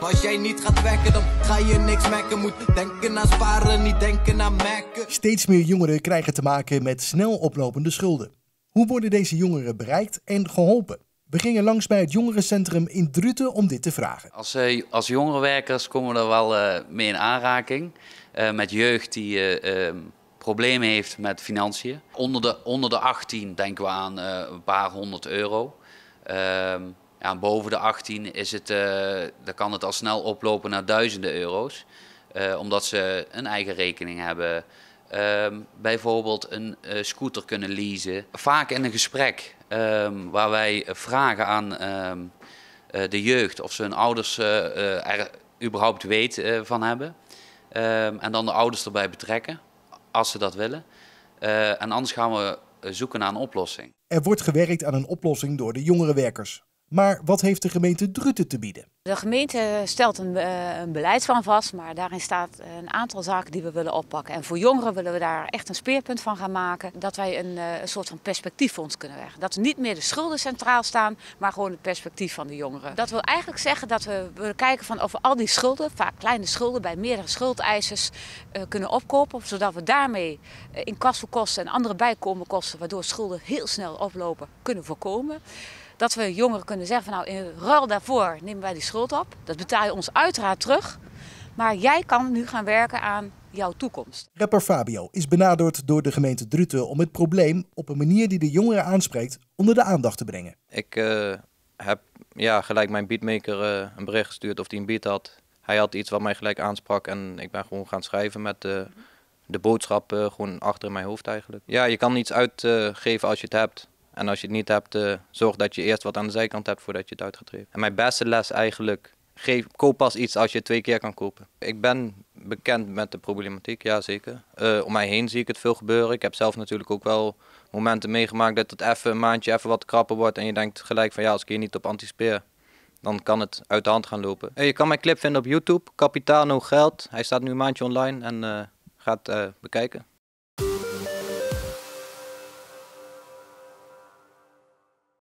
als jij niet gaat werken, dan ga je niks merken. Moet denken aan sparen, niet denken aan merken. Steeds meer jongeren krijgen te maken met snel oplopende schulden. Hoe worden deze jongeren bereikt en geholpen? We gingen langs bij het jongerencentrum in Druten om dit te vragen. Als, eh, als jongerenwerkers komen we er wel eh, mee in aanraking. Eh, met jeugd die problemen heeft met financiën. Onder de, onder de 18 denken we aan een paar honderd euro. Ehm, boven de 18 is het, eh, dan kan het al snel oplopen naar duizenden euro's. Eh, omdat ze een eigen rekening hebben. Ehm, bijvoorbeeld een eh, scooter kunnen leasen. Vaak in een gesprek ehm, waar wij vragen aan ehm, de jeugd of ze hun ouders er überhaupt weet van hebben. en dan de ouders erbij betrekken als ze dat willen. en anders gaan we zoeken naar een oplossing. Er wordt gewerkt aan een oplossing door de jongere werkers. Maar wat heeft de gemeente Druten te bieden? De gemeente stelt een, eh, een, beleid van vast, maar daarin staat een aantal zaken die we willen oppakken. En voor jongeren willen we daar echt een speerpunt van gaan maken. Dat wij een, eh, een soort van perspectieffonds kunnen leggen. Dat we niet meer de schulden centraal staan, maar gewoon het perspectief van de jongeren. Dat wil eigenlijk zeggen dat we willen kijken van of we al die schulden, vaak kleine schulden bij meerdere schuldeisers, eh, kunnen opkopen. Zodat we daarmee in kastelkosten en andere bijkomenkosten, waardoor schulden heel snel oplopen, kunnen voorkomen dat we jongeren kunnen zeggen van nou in ruil daarvoor nemen wij die schuld op. Dat betaal je ons uiteraard terug. Maar jij kan nu gaan werken aan jouw toekomst. Rapper Fabio is benaderd door de gemeente Druten om het probleem op een manier die de jongeren aanspreekt onder de aandacht te brengen. Ik eh, heb ja, gelijk mijn beatmaker eh, een bericht gestuurd of hij een beat had. Hij had iets wat mij gelijk aansprak en ik ben gewoon gaan schrijven met de boodschap eh, gewoon achter in mijn hoofd eigenlijk. Ja, je kan iets uitgeven als je het hebt. En als je het niet hebt, eh, zorg dat je eerst wat aan de zijkant hebt voordat je het uit En mijn beste les eigenlijk, geef, koop pas iets als je het twee keer kan kopen. Ik ben bekend met de problematiek, ja zeker. Eh, om mij heen zie ik het veel gebeuren. Ik heb zelf natuurlijk ook wel momenten meegemaakt dat het even een maandje even wat krapper wordt. En je denkt gelijk van ja, als ik hier niet op anticipeer, dan kan het uit de hand gaan lopen. Eh, je kan mijn clip vinden op YouTube, Kapitaal Capitano Geld. Hij staat nu een maandje online en gaat bekijken.